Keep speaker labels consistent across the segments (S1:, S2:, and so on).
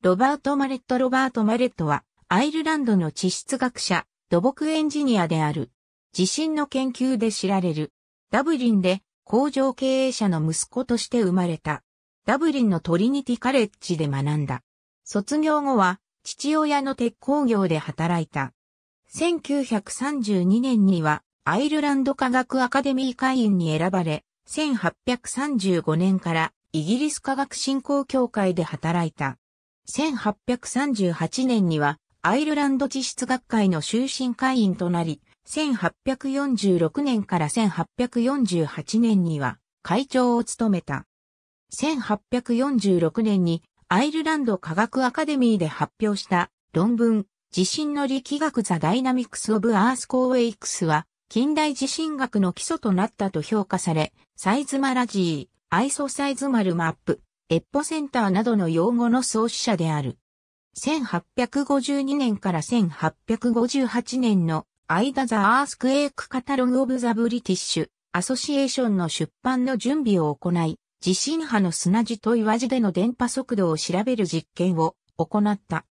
S1: ロバート・マレット・ロバート・マレットは、アイルランドの地質学者、土木エンジニアである。地震の研究で知られる。ダブリンで工場経営者の息子として生まれた。ダブリンのトリニティカレッジで学んだ。卒業後は父親の鉄工業で働いた。1932年にはアイルランド科学アカデミー会員に選ばれ、1835年からイギリス科学振興協会で働いた。1838年にはアイルランド地質学会の終身会員となり、1846年から1848年には会長を務めた。1846年にアイルランド科学アカデミーで発表した論文、地震の力学ザ・ダイナミクス・オブ・アース・コーウェイクスは、近代地震学の基礎となったと評価され、サイズマラジー、アイソサイズマルマップ、エッポセンターなどの用語の創始者である。1852年から1858年の間ザ・アースクエイク・カタログ・オブ・ザ・ブリティッシュ・アソシエーションの出版の準備を行い、地震波の砂地と岩地での電波速度を調べる実験を行った。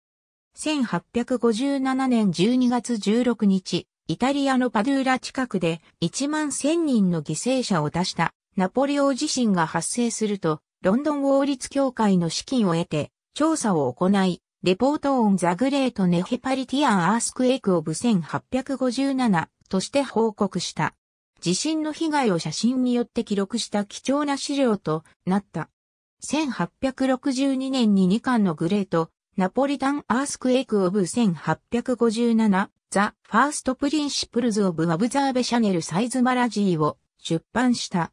S1: 1857年12月16日、イタリアのパドゥーラ近くで1万1000人の犠牲者を出したナポリオ地震が発生すると、ロンドン王立協会の資金を得て、調査を行い、レポートオンザグレートネヘパリティアンアースクエイクオブ1857として報告した。地震の被害を写真によって記録した貴重な資料となった。1862年に2巻のグレート、ナポリタン・アースクエイク・オブ・1857、ザ・ファースト・プリンシプルズ・オブ・アブザーベ・シャネル・サイズ・マラジーを出版した。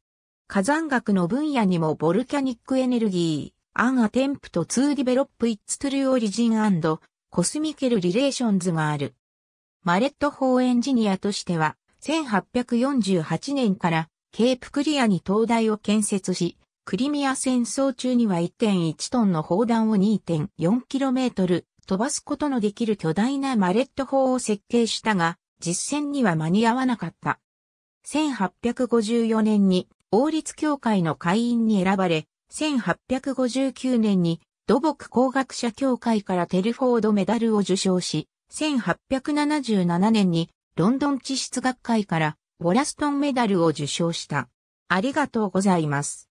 S1: 火山学の分野にもボルキャニックエネルギー、アンアテンプトツーディベロップイッツトゥルーオリジンコスミケルリレーションズがある。マレット法エンジニアとしては、1848年からケープクリアに灯台を建設し、クリミア戦争中には1.1トンの砲弾を 2.4km 飛ばすことのできる巨大なマレット砲を設計したが、実戦には間に合わなかった。1854年に王立協会の会員に選ばれ、1859年に土木工学者協会からテルフォードメダルを受賞し、1877年にロンドン地質学会からウォラストンメダルを受賞した。ありがとうございます。